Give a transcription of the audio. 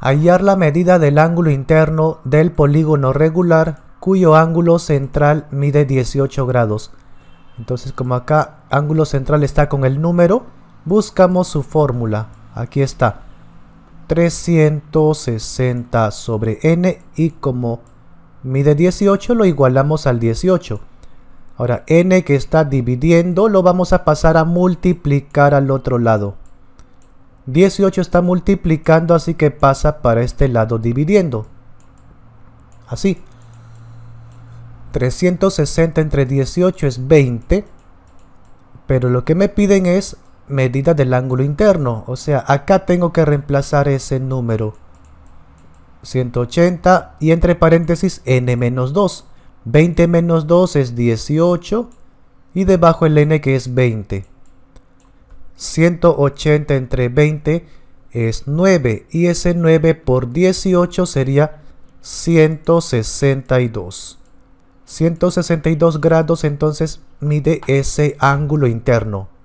hallar la medida del ángulo interno del polígono regular cuyo ángulo central mide 18 grados. Entonces como acá ángulo central está con el número, buscamos su fórmula. Aquí está. 360 sobre n y como mide 18 lo igualamos al 18. Ahora n que está dividiendo lo vamos a pasar a multiplicar al otro lado. 18 está multiplicando, así que pasa para este lado dividiendo. Así. 360 entre 18 es 20. Pero lo que me piden es medida del ángulo interno. O sea, acá tengo que reemplazar ese número. 180 y entre paréntesis n menos 2. 20 menos 2 es 18 y debajo el n que es 20. 180 entre 20 es 9 y ese 9 por 18 sería 162. 162 grados entonces mide ese ángulo interno.